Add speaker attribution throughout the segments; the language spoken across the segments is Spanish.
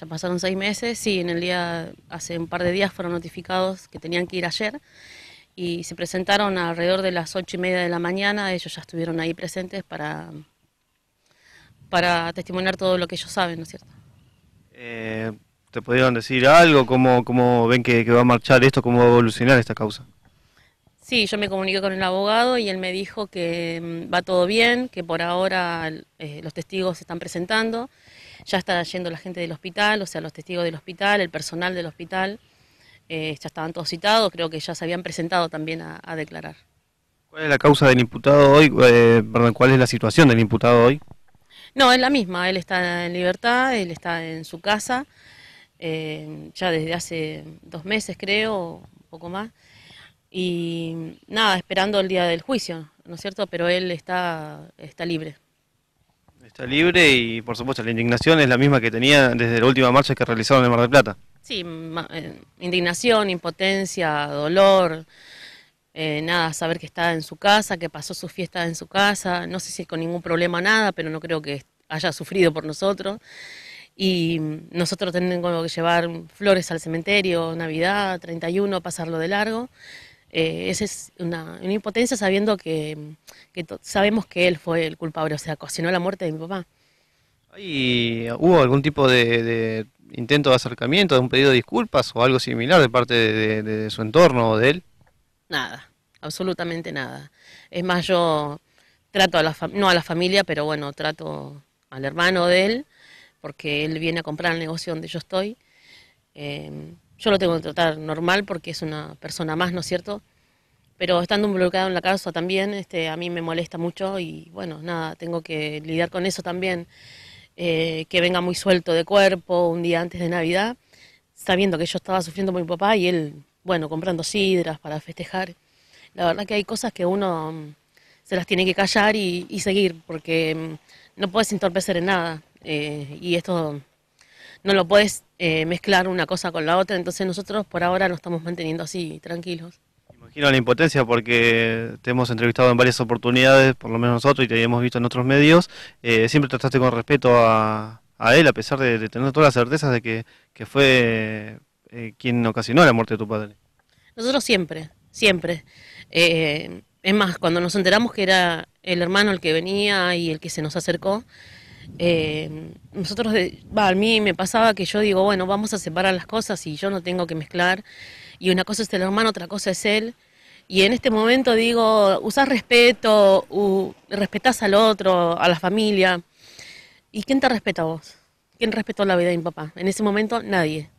Speaker 1: Ya pasaron seis meses, y en el día, hace un par de días fueron notificados que tenían que ir ayer y se presentaron alrededor de las ocho y media de la mañana, ellos ya estuvieron ahí presentes para, para testimoniar todo lo que ellos saben, ¿no es cierto?
Speaker 2: Eh, ¿Te pudieron decir algo? ¿Cómo, cómo ven que va a marchar esto? ¿Cómo va a evolucionar esta causa?
Speaker 1: Sí, yo me comuniqué con el abogado y él me dijo que mm, va todo bien, que por ahora eh, los testigos se están presentando, ya está yendo la gente del hospital, o sea, los testigos del hospital, el personal del hospital, eh, ya estaban todos citados, creo que ya se habían presentado también a, declarar.
Speaker 2: ¿Cuál es la causa del imputado hoy? Eh, perdón, ¿cuál es la situación del imputado hoy?
Speaker 1: No, es la misma, él está en libertad, él está en su casa, ya desde hace dos meses creo, un poco más. Y nada, esperando el día del juicio, ¿no es cierto? Pero él está, está libre.
Speaker 2: Está libre y, por supuesto, la indignación es la misma que tenía desde la última marcha que realizaron en Mar del Plata.
Speaker 1: Sí, eh, indignación, impotencia, dolor, eh, nada, saber que está en su casa, que pasó su fiesta en su casa, no sé si es con ningún problema nada, pero no creo que haya sufrido por nosotros. Y nosotros tenemos que llevar flores al cementerio, Navidad, 31, pasarlo de largo. Eh, esa es una, impotencia sabiendo que, sabemos que él fue el culpable, o sea, cocinó la muerte de mi papá.
Speaker 2: ¿Y hubo algún tipo de, intento de acercamiento, de un pedido de disculpas o algo similar de parte de, su entorno o de él?
Speaker 1: Nada, absolutamente nada. Es más, yo trato a la no a la familia, pero bueno, trato al hermano de él, porque él viene a comprar el negocio donde yo estoy. Em, yo lo tengo que tratar normal porque es una persona más, ¿no es cierto? Pero estando involucrado en la casa también, este, a mí me molesta mucho y bueno, nada, tengo que lidiar con eso también. Eh, que venga muy suelto de cuerpo un día antes de Navidad, sabiendo que yo estaba sufriendo por mi papá y él, bueno, comprando sidras para festejar. La verdad que hay cosas que uno mm, se las tiene que callar y, seguir, porque mm, no puedes entorpecer en nada. Eh, y esto no lo puedes eh, mezclar una cosa con la otra, entonces nosotros por ahora nos estamos manteniendo así, tranquilos.
Speaker 2: Imagino la impotencia porque te hemos entrevistado en varias oportunidades, por lo menos nosotros, y te habíamos visto en otros medios, eh, siempre trataste con respeto a, él, a pesar de, tener todas las certezas de que, fue eh, quien ocasionó la muerte de tu padre.
Speaker 1: Nosotros siempre, siempre. es más, cuando nos enteramos que era el hermano el que venía y el que se nos acercó, eh, nosotros, a mí me pasaba que yo digo, bueno, vamos a separar las cosas y yo no tengo que mezclar. Y una cosa es el hermano, otra cosa es él. Y en este momento digo, usas respeto, uh, respetás al otro, a la familia. ¿Y quién te respeta a vos? ¿Quién respetó la vida de mi papá? En ese momento nadie.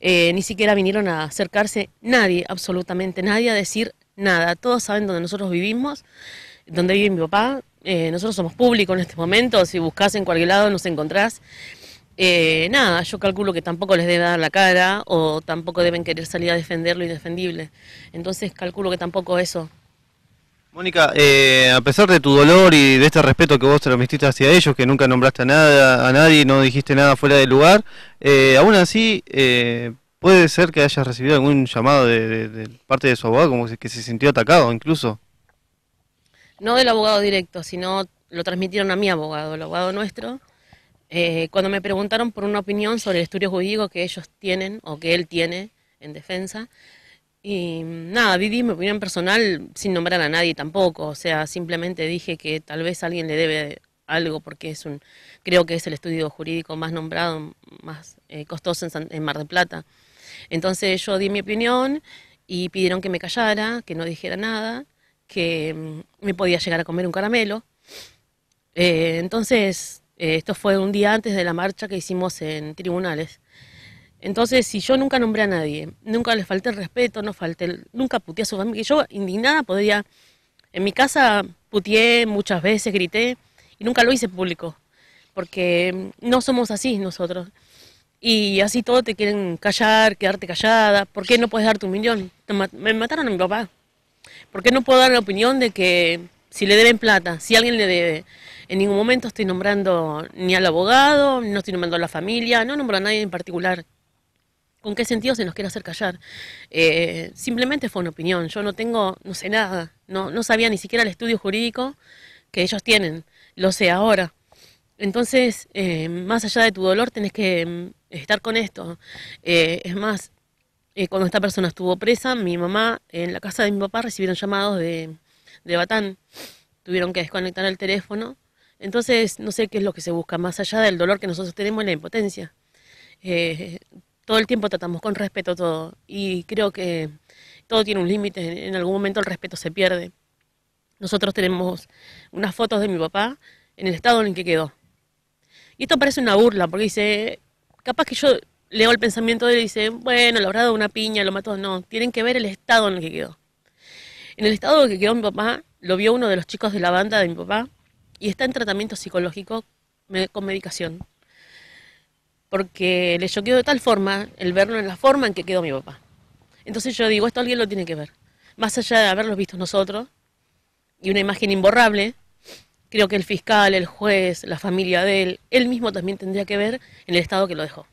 Speaker 1: Eh, ni siquiera vinieron a acercarse nadie, absolutamente nadie, a decir nada. Todos saben donde nosotros vivimos, Donde vive mi papá, eh, nosotros somos públicos en este momento, si buscas en cualquier lado nos encontrás. Eh, nada, yo calculo que tampoco les debe dar la cara o tampoco deben querer salir a defender lo indefendible. Entonces calculo que tampoco eso. Mónica,
Speaker 2: eh, a pesar de tu dolor y de este respeto que vos transmitiste hacia ellos, que nunca nombraste a, nada, a nadie, no dijiste nada fuera de lugar, aún así puede ser que hayas recibido algún llamado de, de parte de su abogado, como que se sintió atacado incluso
Speaker 1: no del abogado directo, sino lo transmitieron a mi abogado, el abogado nuestro, eh, cuando me preguntaron por una opinión sobre el estudio jurídico que ellos tienen o que él tiene en defensa. Y nada, viví mi opinión personal sin nombrar a nadie tampoco, o sea, simplemente dije que tal vez alguien le debe algo porque es un, creo que es el estudio jurídico más nombrado, más eh, costoso en, en Mar de Plata. Entonces yo di mi opinión y pidieron que me callara, que no dijera nada que mm, me podía llegar a comer un caramelo. Eh, entonces, eh, esto fue un día antes de la marcha que hicimos en tribunales. Entonces, si yo nunca nombré a nadie, nunca les falté el respeto, no falté, nunca puteé a su familia, yo indignada podía, en mi casa puteé muchas veces, grité y nunca lo hice público, porque mm, no somos así nosotros. Y así todo te quieren callar, quedarte callada, ¿por qué no puedes dar tu millón? Me mataron a mi papá, porque no puedo dar la opinión de que si le deben plata, si alguien le debe? En ningún momento estoy nombrando ni al abogado, no estoy nombrando a la familia, no nombro a nadie en particular. ¿Con qué sentido se nos quiere hacer callar? Eh, simplemente fue una opinión. Yo no tengo, no sé nada. No, no sabía ni siquiera el estudio jurídico que ellos tienen. Lo sé ahora. Entonces, eh, más allá de tu dolor, tenés que mm, estar con esto. Eh, es más, eh, cuando esta persona estuvo presa, mi mamá, en la casa de mi papá, recibieron llamados de, Batán. Tuvieron que desconectar el teléfono. Entonces, no sé qué es lo que se busca, más allá del dolor que nosotros tenemos, la impotencia. Eh, todo el tiempo tratamos con respeto todo y creo que todo tiene un límite, en algún momento el respeto se pierde. Nosotros tenemos unas fotos de mi papá en el estado en el que quedó. Y esto parece una burla, porque dice, capaz que yo leo el pensamiento de él y dice, bueno, lo habrá dado una piña, lo mató. No, tienen que ver el estado en el que quedó. En el estado en el que quedó mi papá, lo vio uno de los chicos de la banda de mi papá y está en tratamiento psicológico con medicación. Porque le choqueó de tal forma el verlo en la forma en que quedó mi papá. Entonces yo digo, esto alguien lo tiene que ver. Más allá de haberlo visto nosotros y una imagen imborrable, creo que el fiscal, el juez, la familia de él, él mismo también tendría que ver en el estado que lo dejó.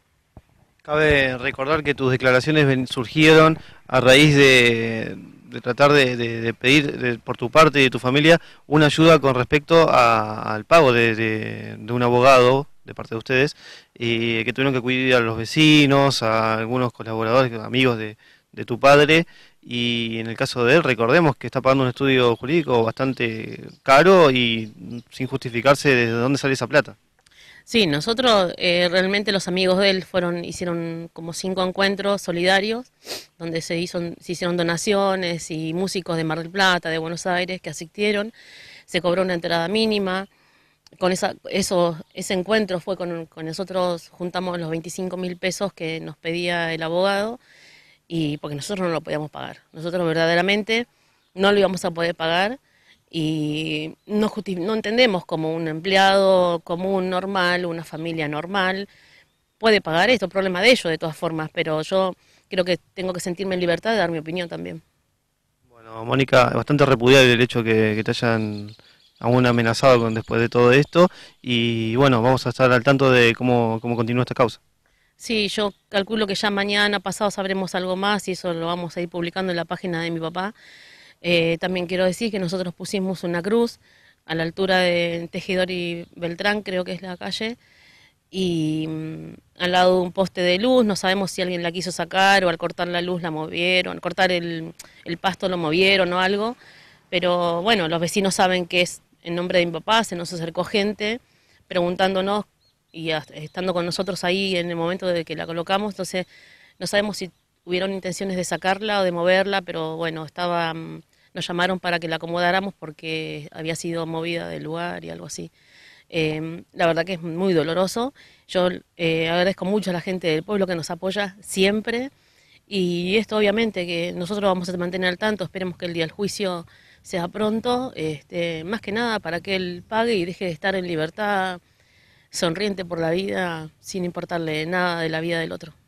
Speaker 2: Cabe recordar que tus declaraciones surgieron a raíz de, tratar de, pedir por tu parte y de tu familia una ayuda con respecto al pago de, un abogado de parte de ustedes, y que tuvieron que cuidar a los vecinos, a algunos colaboradores, amigos de, tu padre, y en el caso de él, recordemos que está pagando un estudio jurídico bastante caro y sin justificarse desde dónde sale esa plata.
Speaker 1: Sí, nosotros eh, realmente los amigos de él fueron, hicieron como cinco encuentros solidarios, donde se, hicieron donaciones y músicos de Mar del Plata, de Buenos Aires, que asistieron. Se cobró una entrada mínima. Con eso, ese encuentro fue con, con nosotros, juntamos los 25 mil pesos que nos pedía el abogado, y porque nosotros no lo podíamos pagar. Nosotros verdaderamente no lo íbamos a poder pagar y no, entendemos como un empleado común, normal, una familia normal puede pagar esto, problema de ellos de todas formas, pero yo creo que tengo que sentirme en libertad de dar mi opinión también.
Speaker 2: Bueno, Mónica, es bastante repudiable el hecho que, que te hayan aún amenazado con después de todo esto y bueno, vamos a estar al tanto de cómo, cómo continúa esta causa.
Speaker 1: Sí, yo calculo que ya mañana pasado sabremos algo más y eso lo vamos a ir publicando en la página de mi papá. Eh, también quiero decir que nosotros pusimos una cruz a la altura de Tejedor y Beltrán, creo que es la calle, y mm, al lado de un poste de luz, no sabemos si alguien la quiso sacar o al cortar la luz la movieron, al cortar el, el pasto lo movieron o algo, pero bueno, los vecinos saben que es en nombre de mi papá, se nos acercó gente preguntándonos y estando con nosotros ahí en el momento de que la colocamos, entonces no sabemos si hubieron intenciones de sacarla o de moverla, pero bueno, estaba, mm, nos llamaron para que la acomodáramos porque había sido movida del lugar y algo así. Em, la verdad que es muy doloroso. Yo eh, agradezco mucho a la gente del pueblo que nos apoya siempre. Y esto obviamente que nosotros vamos a mantener al tanto, esperemos que el día del juicio sea pronto, este, más que nada para que él pague y deje de estar en libertad, sonriente por la vida, sin importarle nada de la vida del otro.